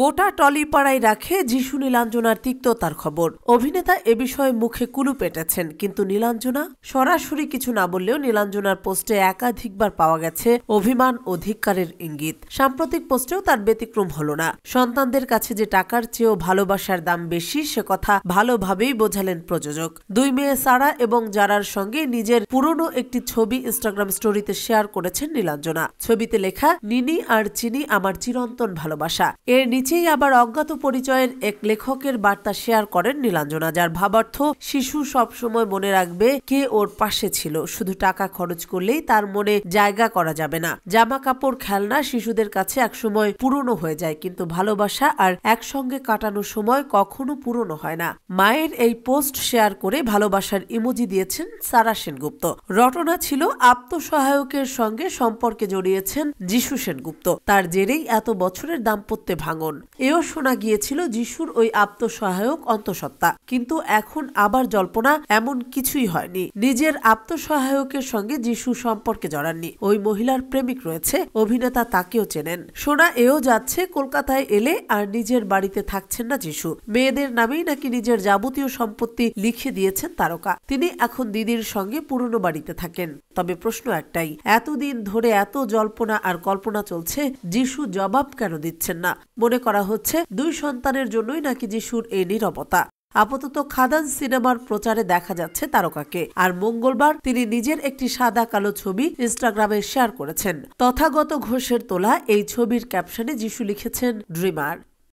গোটা টলি পাড়ায় রাখে যিশু নীলাঞ্জনার তিক্ততার খবর অভিনেতা এ বিষয়ে মুখে কুলু পেটেছেন কিন্তু নীলাঞ্জনা সরাসরি কিছু না বললেও নীলাঞ্জনার পোস্টে একাধিকবার পাওয়া গেছে অভিমান ও ধিক্কারের ইঙ্গিত সাম্প্রতিক পোস্টেও তার ব্যতিক্রম হল না সন্তানদের কাছে যে টাকার চেয়েও ভালোবাসার দাম বেশি সে কথা ভালোভাবেই বোঝালেন প্রযোজক দুই মেয়ে সারা এবং জারার সঙ্গে নিজের পুরনো একটি ছবি ইনস্টাগ্রাম স্টোরিতে শেয়ার করেছেন নীলাঞ্জনা ছবিতে লেখা নিনি আর চিনি আমার চিরন্তন ভালোবাসা এর নিচেই আবার অজ্ঞাত পরিচয়ের এক লেখকের বার্তা শেয়ার করেন নীলাঞ্জনা যার ভাবার্থ শিশু সবসময় মনে রাখবে কে ওর পাশে ছিল শুধু টাকা খরচ করলেই তার মনে জায়গা করা যাবে না জামা কাপড় খেলনা শিশুদের কাছে একসময় পুরনো হয়ে যায় কিন্তু ভালোবাসা আর একসঙ্গে কাটানো সময় কখনো পুরনো হয় না মায়ের এই পোস্ট শেয়ার করে ভালোবাসার ইমোজি দিয়েছেন সারা সেনগুপ্ত রটনা ছিল আত্মসহায়কের সঙ্গে সম্পর্কে জড়িয়েছেন যিশু সেনগুপ্ত তার জেরেই এত বছরের দাম্পত্যে ভাঙ আগুন এও শোনা গিয়েছিল যিশুর ওই আত্মসহায়ক অন্তঃসত্ত্বা কিন্তু এখন আবার জল্পনা এমন কিছুই হয়নি নিজের আত্মসহায়কের সঙ্গে যিশু সম্পর্কে জড়াননি ওই মহিলার প্রেমিক রয়েছে অভিনেতা তাকেও চেনেন শোনা এও যাচ্ছে কলকাতায় এলে আর নিজের বাড়িতে থাকছেন না যিশু মেয়েদের নামেই নাকি নিজের যাবতীয় সম্পত্তি লিখে দিয়েছেন তারকা তিনি এখন দিদির সঙ্গে পুরনো বাড়িতে থাকেন তবে প্রশ্ন একটাই এতদিন ধরে এত জল্পনা আর কল্পনা চলছে যিশু জবাব কেন দিচ্ছেন না মনে মনে করা হচ্ছে দুই সন্তানের জন্যই নাকি যিশুর এই নিরবতা আপাতত খাদান সিনেমার প্রচারে দেখা যাচ্ছে তারকাকে আর মঙ্গলবার তিনি নিজের একটি সাদা কালো ছবি ইনস্টাগ্রামে শেয়ার করেছেন তথাগত ঘোষের তোলা এই ছবির ক্যাপশনে যিশু লিখেছেন ড্রিমার